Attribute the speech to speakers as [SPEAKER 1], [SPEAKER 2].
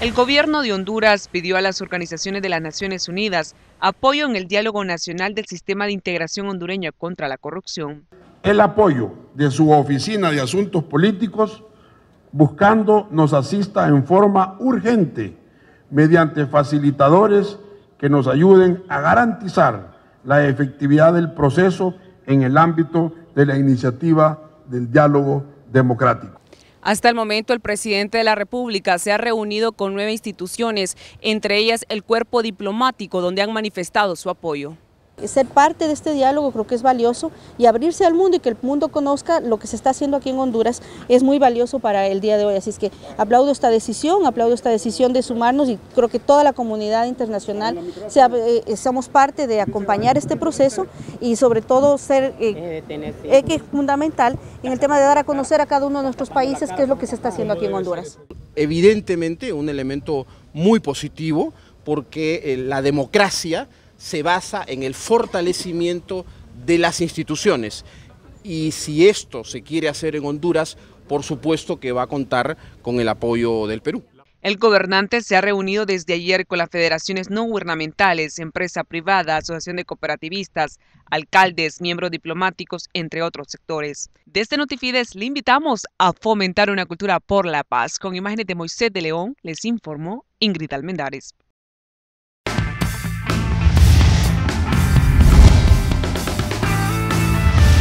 [SPEAKER 1] El gobierno de Honduras pidió a las organizaciones de las Naciones Unidas apoyo en el diálogo nacional del sistema de integración hondureña contra la corrupción.
[SPEAKER 2] El apoyo de su Oficina de Asuntos Políticos buscando nos asista en forma urgente mediante facilitadores que nos ayuden a garantizar la efectividad del proceso en el ámbito de la iniciativa del diálogo democrático.
[SPEAKER 1] Hasta el momento el presidente de la República se ha reunido con nueve instituciones, entre ellas el cuerpo diplomático, donde han manifestado su apoyo.
[SPEAKER 3] Ser parte de este diálogo creo que es valioso y abrirse al mundo y que el mundo conozca lo que se está haciendo aquí en Honduras es muy valioso para el día de hoy. Así es que aplaudo esta decisión, aplaudo esta decisión de sumarnos y creo que toda la comunidad internacional sea, eh, somos parte de acompañar este proceso y sobre todo ser, eh, eh, es fundamental en el tema de dar a conocer a cada uno de nuestros países qué es lo que se está haciendo aquí en Honduras.
[SPEAKER 4] Evidentemente un elemento muy positivo porque la democracia se basa en el fortalecimiento de las instituciones. Y si esto se quiere hacer en Honduras, por supuesto que va a contar con el apoyo del Perú.
[SPEAKER 1] El gobernante se ha reunido desde ayer con las federaciones no gubernamentales, empresa privada, asociación de cooperativistas, alcaldes, miembros diplomáticos, entre otros sectores. Desde este Notifides le invitamos a fomentar una cultura por la paz. Con imágenes de Moisés de León, les informó Ingrid Almendares.